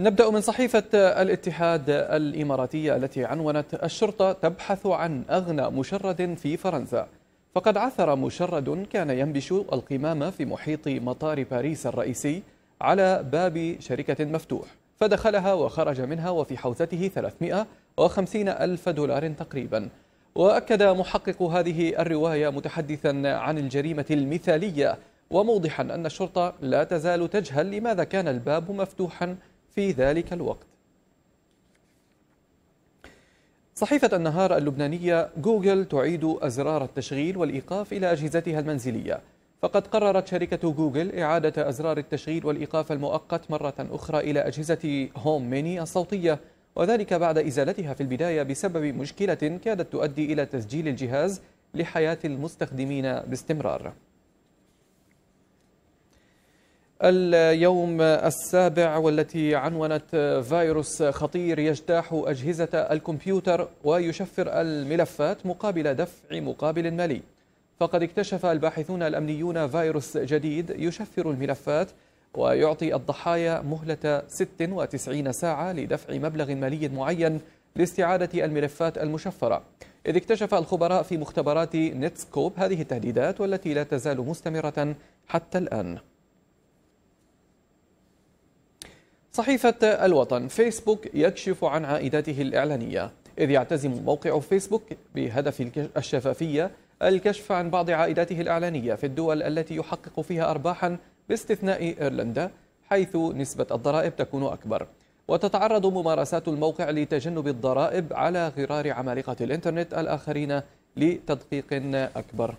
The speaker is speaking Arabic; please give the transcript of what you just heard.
نبدأ من صحيفة الاتحاد الإماراتية التي عنونت الشرطة تبحث عن أغنى مشرد في فرنسا فقد عثر مشرد كان ينبش القمامة في محيط مطار باريس الرئيسي على باب شركة مفتوح فدخلها وخرج منها وفي حوزته 350 ألف دولار تقريبا وأكد محقق هذه الرواية متحدثا عن الجريمة المثالية وموضحا أن الشرطة لا تزال تجهل لماذا كان الباب مفتوحا في ذلك الوقت صحيفة النهار اللبنانية جوجل تعيد أزرار التشغيل والإيقاف إلى أجهزتها المنزلية فقد قررت شركة جوجل إعادة أزرار التشغيل والإيقاف المؤقت مرة أخرى إلى أجهزة هوم ميني الصوتية وذلك بعد إزالتها في البداية بسبب مشكلة كادت تؤدي إلى تسجيل الجهاز لحياة المستخدمين باستمرار اليوم السابع والتي عنونت فيروس خطير يجتاح أجهزة الكمبيوتر ويشفر الملفات مقابل دفع مقابل مالي فقد اكتشف الباحثون الأمنيون فيروس جديد يشفر الملفات ويعطي الضحايا مهلة 96 ساعة لدفع مبلغ مالي معين لاستعادة الملفات المشفرة إذ اكتشف الخبراء في مختبرات نتسكوب هذه التهديدات والتي لا تزال مستمرة حتى الآن صحيفة الوطن فيسبوك يكشف عن عائداته الإعلانية إذ يعتزم موقع فيسبوك بهدف الشفافية الكشف عن بعض عائداته الإعلانية في الدول التي يحقق فيها أرباحا باستثناء إيرلندا حيث نسبة الضرائب تكون أكبر وتتعرض ممارسات الموقع لتجنب الضرائب على غرار عمالقة الإنترنت الآخرين لتدقيق أكبر